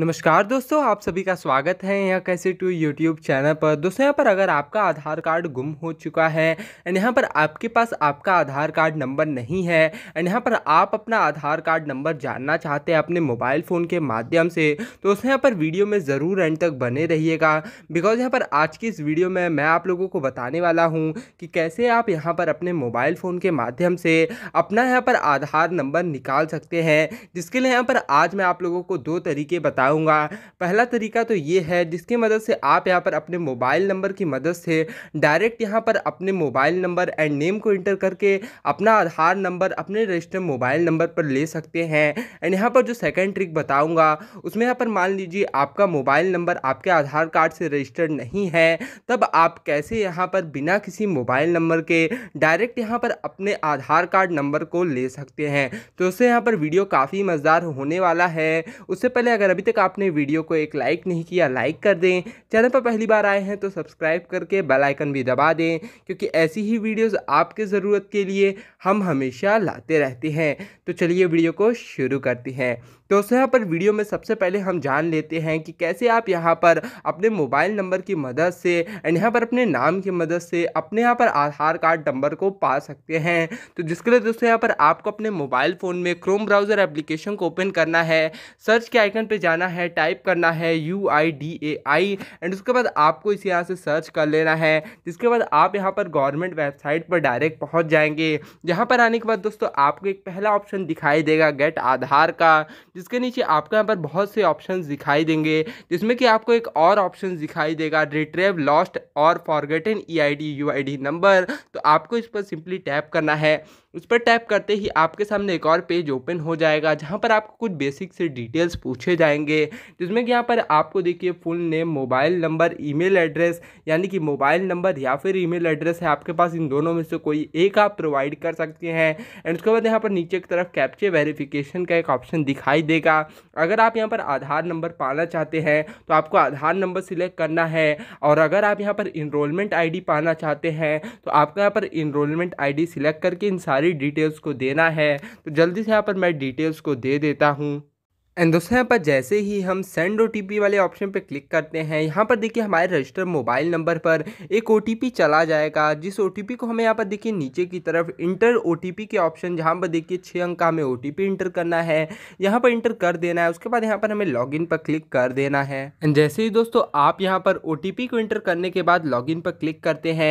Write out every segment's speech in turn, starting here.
नमस्कार दोस्तों आप सभी का स्वागत है यहाँ कैसे टू यूट्यूब चैनल पर दोस्तों यहाँ पर अगर आपका आधार कार्ड गुम हो चुका है एंड यहाँ पर आपके पास आपका आधार कार्ड नंबर नहीं है एंड यहाँ पर आप अपना आधार कार्ड नंबर जानना चाहते हैं अपने मोबाइल फ़ोन के माध्यम से तो दोस्तों यहाँ पर वीडियो में ज़रूर एंड तक बने रहिएगा बिकॉज यहाँ पर आज की इस वीडियो में मैं आप लोगों को बताने वाला हूँ कि कैसे आप यहाँ पर अपने मोबाइल फ़ोन के माध्यम से अपना यहाँ पर आधार नंबर निकाल सकते हैं जिसके लिए यहाँ पर आज मैं आप लोगों को दो तरीके बताऊँ बताऊंगा पहला तरीका तो ये है जिसकी मदद से आप यहाँ पर अपने मोबाइल नंबर की मदद से डायरेक्ट यहाँ पर अपने मोबाइल नंबर एंड नेम को इंटर करके अपना आधार नंबर अपने रजिस्टर्ड मोबाइल नंबर पर ले सकते हैं एंड यहाँ पर जो सेकेंड ट्रिक बताऊँगा उसमें यहाँ पर मान लीजिए आपका मोबाइल नंबर आपके आधार कार्ड से रजिस्टर्ड नहीं है तब आप कैसे यहाँ पर बिना किसी मोबाइल नंबर के डायरेक्ट यहाँ पर अपने आधार कार्ड नंबर को ले सकते हैं तो उससे यहाँ पर वीडियो काफ़ी मज़ेदार होने वाला है उससे पहले अगर अभी तक आपने वीडियो को एक लाइक नहीं किया लाइक कर दें चैनल पर पहली बार आए हैं तो सब्सक्राइब करके बेलाइकन भी दबा दें क्योंकि ऐसी ही वीडियोस आपके ज़रूरत के लिए हम हमेशा लाते रहते हैं तो चलिए वीडियो को शुरू करते हैं दोस्तों यहाँ पर वीडियो में सबसे पहले हम जान लेते हैं कि कैसे आप यहाँ पर अपने मोबाइल नंबर की मदद से एंड यहाँ पर अपने नाम की मदद से अपने यहाँ पर आधार कार्ड नंबर को पा सकते हैं तो जिसके लिए दोस्तों यहाँ पर आपको अपने मोबाइल फ़ोन में क्रोम ब्राउज़र एप्लीकेशन को ओपन करना है सर्च के आइकन पर जाना जाना है टाइप करना है U I D A I and उसके बाद आपको इसे यहाँ से सर्च कर लेना है जिसके बाद आप यहाँ पर गवर्नमेंट वेबसाइट पर डायरेक्ट पहुँच जाएंगे यहाँ पर आने के बाद दोस्तों आपको एक पहला ऑप्शन दिखाई देगा गेट आधार का जिसके नीचे आपको यहाँ पर बहुत से ऑप्शन दिखाई देंगे जिसमें कि आपको एक और ऑप्शन दिखाई देगा रिट्रेव लॉस्ट और forgotten E I D U I D number तो आपको इस पर सिंपली टैप करना है उस पर टैप करते ही आपके सामने एक और पेज ओपन हो जाएगा जहाँ पर आपको कुछ बेसिक से डिटेल्स पूछे जाएंगे होंगे जिसमें तो कि यहाँ पर आपको देखिए full name mobile number email address यानी कि मोबाइल नंबर या फिर ईमेल एड्रेस है आपके पास इन दोनों में से कोई एक आप प्रोवाइड कर सकते हैं एंड उसके बाद यहाँ पर नीचे की तरफ कैप्चे वेरीफिकेशन का एक ऑप्शन दिखाई देगा अगर आप यहाँ पर आधार नंबर पाना चाहते हैं तो आपको आधार नंबर सिलेक्ट करना है और अगर आप यहाँ पर इनरोलमेंट आईडी पाना चाहते हैं तो आपको यहाँ पर इनरोलमेंट आईडी सिलेक्ट करके इन सारी डिटेल्स को देना है तो जल्दी से यहाँ पर मैं डिटेल्स को दे देता हूँ एंड दोस्तों यहाँ पर जैसे ही हम सेंड ओ वाले ऑप्शन पर क्लिक करते हैं यहाँ पर देखिए हमारे रजिस्टर मोबाइल नंबर पर एक ओ चला जाएगा जिस ओ को हमें यहाँ पर देखिए नीचे की तरफ इंटर ओ के ऑप्शन जहाँ पर देखिए छः अंक का हमें ओ इंटर करना है यहाँ पर इंटर कर देना है उसके बाद यहाँ पर हमें लॉग पर क्लिक कर देना है एंड जैसे ही दोस्तों आप यहाँ पर ओ को इंटर करने के बाद लॉग पर क्लिक करते हैं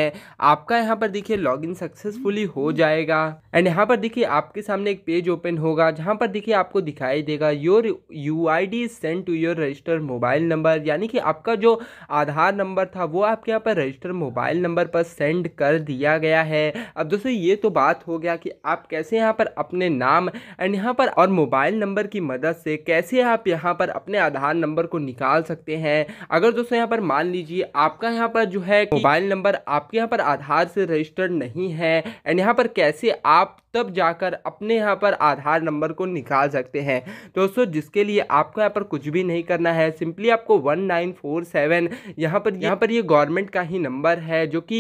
आपका यहाँ पर देखिए लॉग सक्सेसफुली हो जाएगा एंड यहाँ पर देखिए आपके सामने एक पेज ओपन होगा जहाँ पर देखिए आपको दिखाई देगा your U I D send to your register mobile number यानी कि आपका जो आधार नंबर था वो आपके यहाँ पर रजिस्टर मोबाइल नंबर पर सेंड कर दिया गया है अब दोस्तों ये तो बात हो गया कि आप कैसे यहाँ पर अपने नाम एंड यहाँ पर और मोबाइल नंबर की मदद से कैसे आप यहाँ पर अपने आधार नंबर को निकाल सकते हैं अगर दोस्तों यहाँ पर मान लीजिए आपका यहाँ पर जो है मोबाइल नंबर आपके यहाँ पर आधार से रजिस्टर्ड नहीं है एंड यहाँ पर कैसे आप तब जाकर अपने यहाँ पर आधार नंबर को निकाल सकते हैं दोस्तों जिसके लिए आपको यहाँ पर कुछ भी नहीं करना है सिंपली आपको वन नाइन फोर सेवन यहाँ पर यहाँ पर ये यह गवर्नमेंट का ही नंबर है जो कि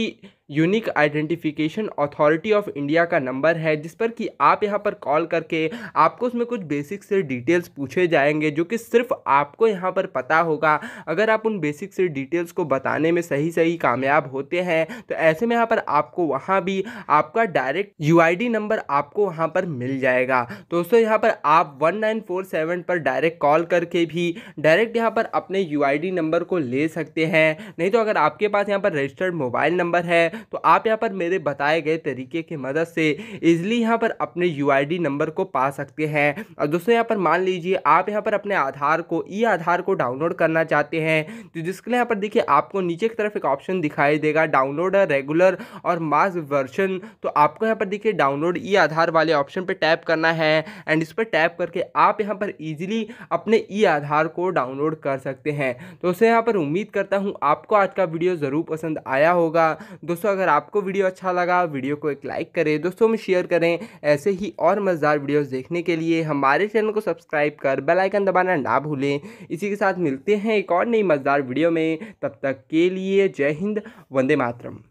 unique identification authority of India का नंबर है जिस पर कि आप यहाँ पर कॉल करके आपको उसमें कुछ बेसिक से डिटेल्स पूछे जाएंगे जो कि सिर्फ आपको यहाँ पर पता होगा अगर आप उन बेसिक से डिटेल्स को बताने में सही सही कामयाब होते हैं तो ऐसे में यहाँ पर आपको वहाँ भी आपका डायरेक्ट यू नंबर आपको वहाँ पर मिल जाएगा दोस्तों यहाँ पर आप वन पर डायरेक्ट कॉल करके भी डायरेक्ट यहाँ पर अपने यू नंबर को ले सकते हैं नहीं तो अगर आपके पास यहाँ पर रजिस्टर्ड मोबाइल नंबर है तो आप यहाँ पर मेरे बताए गए तरीके की मदद से ईजिली यहाँ पर अपने यू नंबर को पा सकते हैं और दोस्तों यहाँ पर मान लीजिए आप यहाँ पर अपने आधार को ई आधार को डाउनलोड करना चाहते हैं तो जिसके लिए यहाँ पर देखिए आपको नीचे की तरफ एक ऑप्शन दिखाई देगा डाउनलोड रेगुलर और मास वर्जन तो आपको यहाँ पर देखिए डाउनलोड ई आधार वाले ऑप्शन पर टैप करना है एंड इस पर टैप करके आप यहाँ पर ईजिली अपने ई आधार को डाउनलोड कर सकते हैं तो उसे यहाँ पर उम्मीद करता हूँ आपको आज का वीडियो ज़रूर पसंद आया होगा दोस्तों दोस्तों अगर आपको वीडियो अच्छा लगा वीडियो को एक लाइक करें दोस्तों में शेयर करें ऐसे ही और मज़ेदार वीडियोस देखने के लिए हमारे चैनल को सब्सक्राइब कर बेल आइकन दबाना ना भूलें इसी के साथ मिलते हैं एक और नई मज़ेदार वीडियो में तब तक के लिए जय हिंद वंदे मातरम